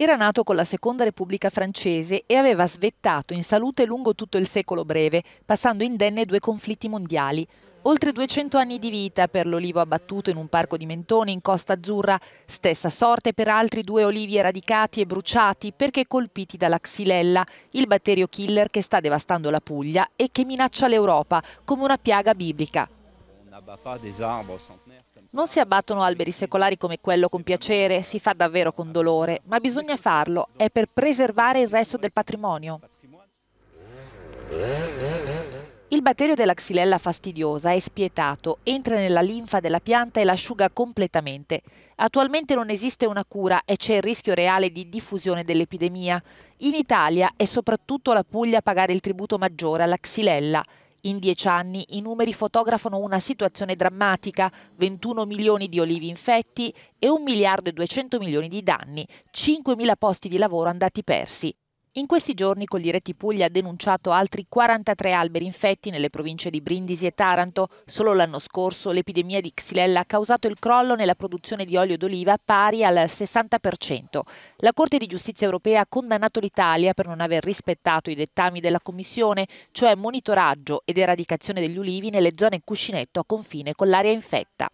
Era nato con la Seconda Repubblica francese e aveva svettato in salute lungo tutto il secolo breve, passando indenne due conflitti mondiali. Oltre 200 anni di vita per l'olivo abbattuto in un parco di Mentone in Costa Azzurra, stessa sorte per altri due olivi eradicati e bruciati perché colpiti dalla xylella, il batterio killer che sta devastando la Puglia e che minaccia l'Europa come una piaga biblica. Non si abbattono alberi secolari come quello con piacere, si fa davvero con dolore, ma bisogna farlo, è per preservare il resto del patrimonio. Il batterio della xylella fastidiosa è spietato, entra nella linfa della pianta e l'asciuga completamente. Attualmente non esiste una cura e c'è il rischio reale di diffusione dell'epidemia. In Italia è soprattutto la Puglia a pagare il tributo maggiore alla xylella. In dieci anni i numeri fotografano una situazione drammatica, 21 milioni di olivi infetti e 1 miliardo e 200 milioni di danni, 5.000 posti di lavoro andati persi. In questi giorni Coldiretti Puglia ha denunciato altri 43 alberi infetti nelle province di Brindisi e Taranto. Solo l'anno scorso l'epidemia di Xylella ha causato il crollo nella produzione di olio d'oliva pari al 60%. La Corte di Giustizia europea ha condannato l'Italia per non aver rispettato i dettami della Commissione, cioè monitoraggio ed eradicazione degli ulivi nelle zone cuscinetto a confine con l'area infetta.